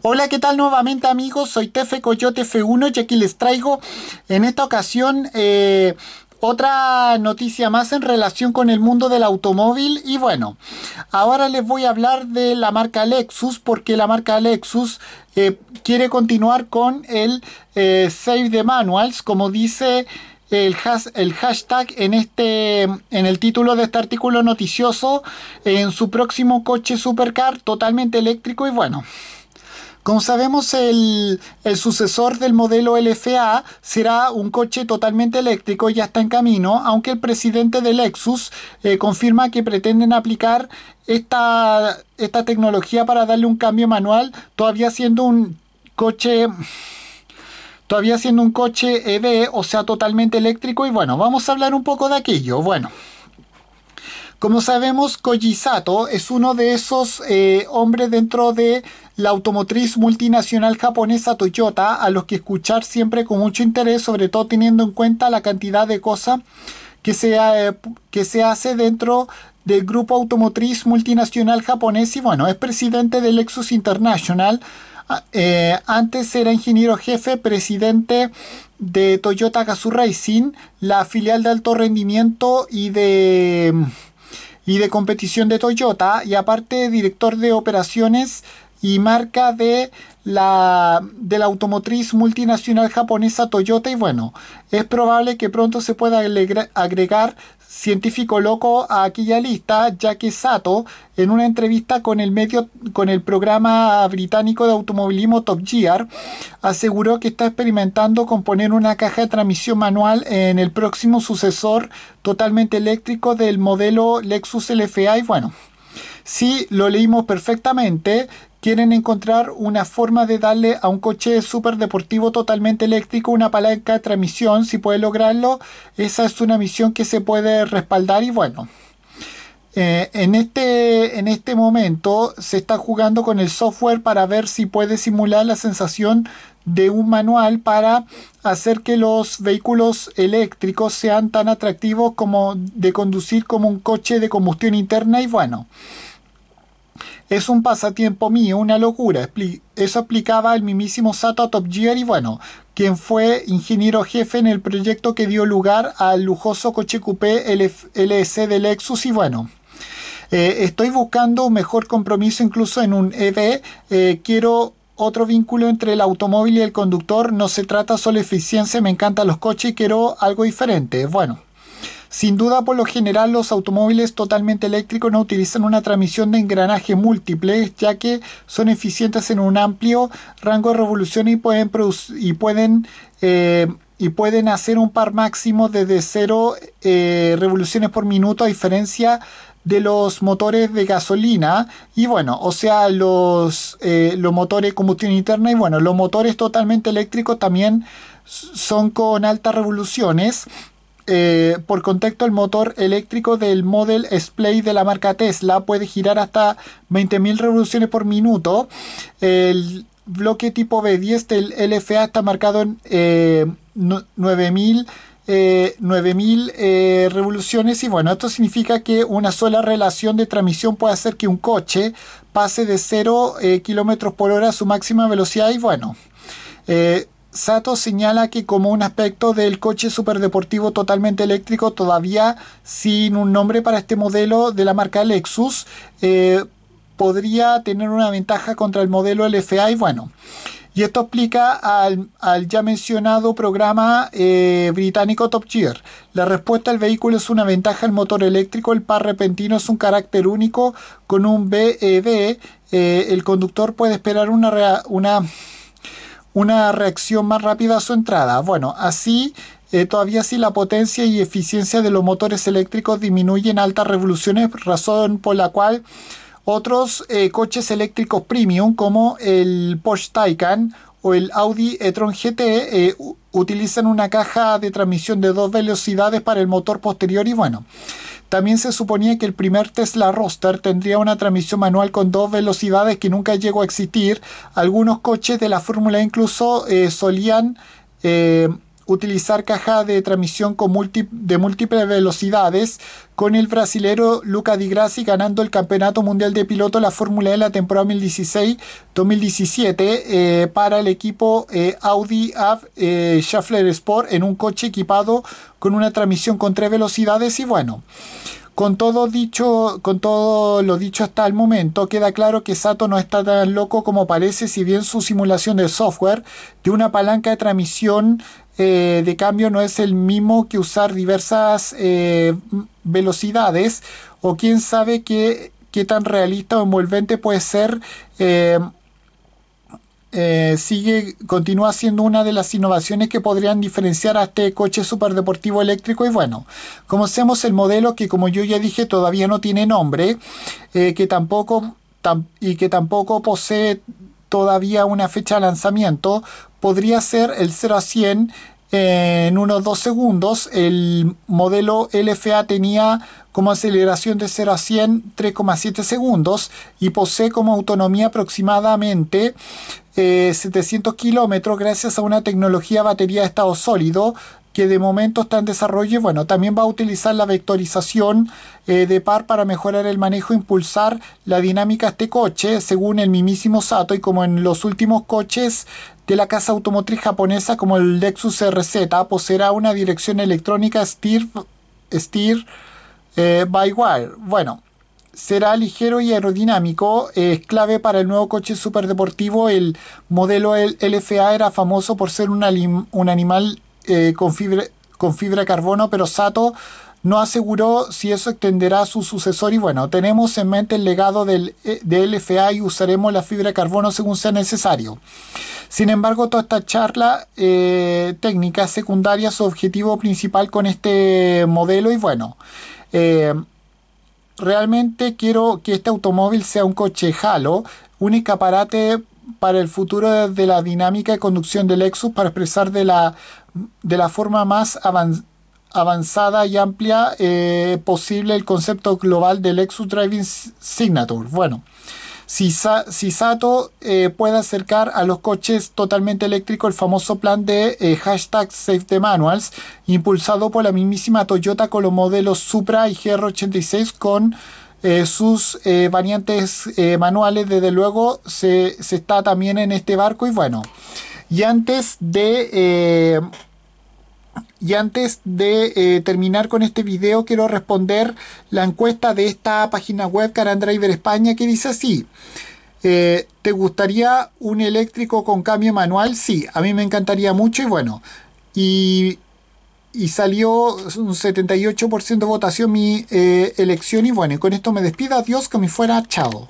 Hola, ¿qué tal nuevamente amigos? Soy Tefe Coyote F1 y aquí les traigo en esta ocasión eh, otra noticia más en relación con el mundo del automóvil y bueno, ahora les voy a hablar de la marca Lexus porque la marca Lexus eh, quiere continuar con el eh, Save the Manuals como dice el, hashtag en, este, en el título de este artículo noticioso en su próximo coche supercar totalmente eléctrico y bueno. Como sabemos, el, sucesor del modelo LFA será un coche totalmente eléctrico, ya está en camino, aunque el presidente de Lexus eh, confirma que pretenden aplicar esta, esta tecnología para darle un cambio manual, todavía siendo un coche todavía siendo un coche EV, o sea, totalmente eléctrico. Y bueno, vamos a hablar un poco de aquello. Bueno, como sabemos, Kojisato es uno de esos eh, hombres dentro de la automotriz multinacional japonesa Toyota, a los que escuchar siempre con mucho interés, sobre todo teniendo en cuenta la cantidad de cosas que se, eh, que se hace dentro del grupo automotriz multinacional japonés y bueno, es presidente de Lexus International. Ah, eh, antes era ingeniero jefe, presidente de Toyota Gazoo Racing, la filial de alto rendimiento y de, y de competición de Toyota, y aparte director de operaciones y marca de la, de la automotriz multinacional japonesa Toyota y bueno, es probable que pronto se pueda agregar, científico loco a aquella lista, ya que Sato, en una entrevista con el medio, con el programa británico de automovilismo Top Gear, aseguró que está experimentando con poner una caja de transmisión manual en el próximo sucesor totalmente eléctrico del modelo Lexus LFA y bueno, si lo leímos perfectamente, quieren encontrar una forma de darle a un coche súper deportivo totalmente eléctrico una palanca de transmisión, si puede lograrlo, esa es una misión que se puede respaldar y bueno. Eh, en, este, en este momento se está jugando con el software para ver si puede simular la sensación de un manual para hacer que los vehículos eléctricos sean tan atractivos como de conducir como un coche de combustión interna y bueno. Es un pasatiempo mío, una locura. Eso explicaba el mismísimo Sato Top Gear y bueno, quien fue ingeniero jefe en el proyecto que dio lugar al lujoso coche coupé LS de Lexus y bueno, eh, estoy buscando un mejor compromiso incluso en un EV. Eh, quiero otro vínculo entre el automóvil y el conductor. No se trata solo de eficiencia, me encantan los coches y quiero algo diferente. Bueno. Sin duda, por lo general, los automóviles totalmente eléctricos no utilizan una transmisión de engranaje múltiple, ya que son eficientes en un amplio rango de revolución y pueden, y pueden, eh, y pueden hacer un par máximo desde cero eh, revoluciones por minuto, a diferencia de los motores de gasolina y bueno, o sea, los, eh, los motores de combustión interna y bueno, los motores totalmente eléctricos también son con altas revoluciones eh, por contexto, el motor eléctrico del Model Splay de la marca Tesla puede girar hasta 20.000 revoluciones por minuto. El bloque tipo B10 del LFA está marcado en 9.000 eh, eh, revoluciones y bueno, esto significa que una sola relación de transmisión puede hacer que un coche pase de 0 km kilómetros por hora a su máxima velocidad y bueno, Sato señala que como un aspecto del coche superdeportivo totalmente eléctrico, todavía sin un nombre para este modelo de la marca Lexus, eh, podría tener una ventaja contra el modelo LFA y bueno. Y esto explica al, ya mencionado programa eh, británico Top Gear. La respuesta al vehículo es una ventaja al motor eléctrico, el par repentino es un carácter único con un BEB. E eh, el conductor puede esperar una, una una reacción más rápida a su entrada. Bueno, así eh, todavía si sí, la potencia y eficiencia de los motores eléctricos disminuyen altas revoluciones, razón por la cual otros eh, coches eléctricos premium como el Porsche Taycan o el Audi e-tron GT eh, utilizan una caja de transmisión de dos velocidades para el motor posterior y bueno, también se suponía que el primer Tesla Roster tendría una transmisión manual con dos velocidades que nunca llegó a existir. Algunos coches de la Fórmula incluso eh, solían eh, utilizar caja de transmisión con de múltiples velocidades, con el brasilero Luca Di Grassi ganando el Campeonato Mundial de Piloto la Fórmula E la temporada 2016-2017 eh, para el equipo eh, Audi AV eh, Schaffler Sport en un coche equipado con una transmisión con tres velocidades y bueno. Con todo, dicho, con todo lo dicho hasta el momento, queda claro que Sato no está tan loco como parece, si bien su simulación de software de una palanca de transmisión eh, de cambio no es el mismo que usar diversas eh, velocidades o quién sabe qué, tan realista o envolvente puede ser. Eh, sigue, continúa siendo una de las innovaciones que podrían diferenciar a este coche superdeportivo eléctrico. Y bueno, conocemos el modelo que, como yo ya dije, todavía no tiene nombre, que tampoco y que tampoco posee todavía una fecha de lanzamiento, podría ser el 0 a 100 en unos 2 segundos. El modelo LFA tenía como aceleración de 0 a 100 3,7 segundos y posee como autonomía aproximadamente 700 eh, kilómetros gracias a una tecnología batería de estado sólido que de momento está en desarrollo. Bueno, también va a utilizar la vectorización eh, de par para mejorar el manejo e impulsar la dinámica de este coche, según el mismísimo Sato y como en los últimos coches de la casa automotriz japonesa como el Lexus RZ, poseerá una dirección electrónica steer, steer eh, by wire. Bueno, será ligero y aerodinámico. Es clave para el nuevo coche superdeportivo. El modelo LFA era famoso por ser un animal eh, con, fibra, con carbono, pero Sato no aseguró si eso extenderá a su sucesor y bueno, tenemos en mente el legado del, eh, de LFA y usaremos la fibra de carbono según sea necesario. Sin embargo, toda esta charla eh, técnica secundaria, su objetivo principal con este modelo y bueno, realmente quiero que este automóvil sea un coche Halo, un escaparate para el futuro de la dinámica de conducción del Lexus para expresar de la, de la forma más avanzada y amplia eh, posible el concepto global del Lexus Driving Signature. Bueno, si, si Sato eh, puede acercar a los coches totalmente eléctricos el famoso plan de eh, hashtag Safety Manuals, impulsado por la mismísima Toyota con los modelos Supra y GR86 con eh, sus eh, variantes eh, manuales, desde luego, se, está también en este barco. Y bueno, y antes de, y antes de terminar con este video, quiero responder la encuesta de esta página web, Carandriver España, que dice así. ¿Te gustaría un eléctrico con cambio manual? Sí, a mí me encantaría mucho y bueno, y y salió un 78% de votación mi eh, elección. Y bueno, con esto me despido. Adiós, que me fuera. Chao.